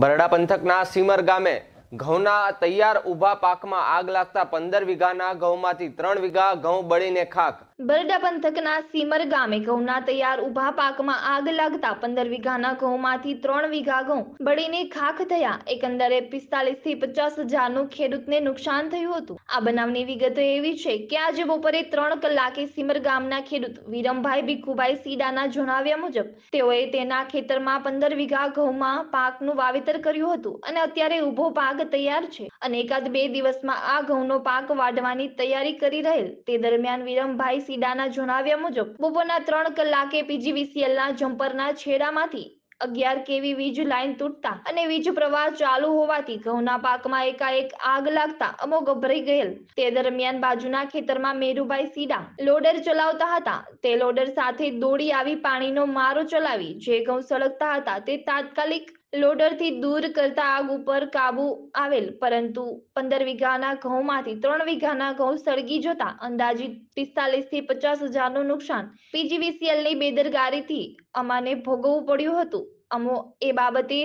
બરડા પંથકના સીમર ગામે ઘઉંના તૈયાર ઉભા પાકમાં આગ લાગતા પંદર વીઘાના ઘઉંમાંથી ત્રણ વીઘા ઘઉં બળીને ખાક બરડા પંથકના સીમર ગામે ઘઉંના તૈયાર ઉભા પાકમાં આગ લાગતા પંદર વીઘાના ઘઉંમાંથી ત્રણ વીઘા ઘઉં બળીને ખાખ થયા એકંદરે પિસ્તાલીસ થી પચાસ હજારનું ખેડૂતને નુકસાન થયું હતું આ બનાવની વિગતો એવી છે કે આજે બપોરે ત્રણ કલાકે સીમર ગામના ખેડૂત વિરમભાઈ ભીખુભાઈ સીડાના જણાવ્યા મુજબ તેઓએ તેના ખેતરમાં પંદર વીઘા ઘઉંમાં પાકનું વાવેતર કર્યું હતું અને અત્યારે ઉભો પાક પાક તૈયાર છે અને એકાદ બે દિવસમાં આ ઘઉંનો પાક વાઢવાની તૈયારી કરી રહેલ તે દરમિયાન વિરમભાઈ સીડાના જણાવ્યા મુજબ બપોરના ત્રણ કલાકે પીજીવીસીએલના જમ્પરના છેડામાંથી અગિયાર કેવી વીજ લાઈન તૂટતા અને વીજ પ્રવાહ ચાલુ હોવાથી ઘઉંના પાકમાં એકાએક આગ લાગતા અમો ગભરાઈ ગયેલ તે દરમિયાન બાજુના ખેતરમાં મેરુભાઈ સીડા લોડર ચલાવતા હતા તે લોડર સાથે દોડી આવી પાણીનો મારો ચલાવી જે ઘઉં સળગતા હતા તે તાત્કાલિક લોડરથી દૂર કરતા આગ ઉપર કાબુ આવેલ પરંતુ પંદર વીઘાના ઘઉંમાંથી ત્રણ વીઘાના ઘઉં સળગી જતા અંદાજિત પિસ્તાલીસ થી પચાસ હજારનું નુકસાન પીજીવીસીએલની બેદરગારીથી અમાને ભોગવવું પડ્યું હતું અમો એ બાબતે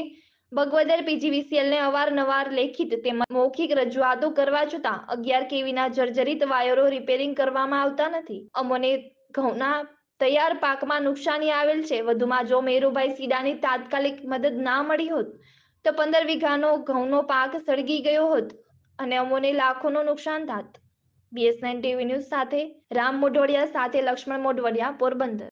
બગવદર પીજીવીસીએલને અવારનવાર લેખિત તેમજ મૌખિક રજૂઆતો કરવા છતાં અગિયાર કેવીના જર્જરિત વાયરો રિપેરિંગ કરવામાં આવતા નથી અમોને ઘઉંના તૈયાર પાકમાં નુકસાની આવેલ છે વધુમાં જો મેરુભાઈ સીડાની તાત્કાલિક મદદ ના મળી હોત તો પંદર વીઘાનો ઘઉંનો પાક સળગી ગયો હોત અને અમોને લાખોનું નુકસાન થાત બીએસએન ટીવી ન્યૂઝ સાથે રામ મોઢોડિયા સાથે લક્ષ્મણ મોઢવડિયા પોરબંદર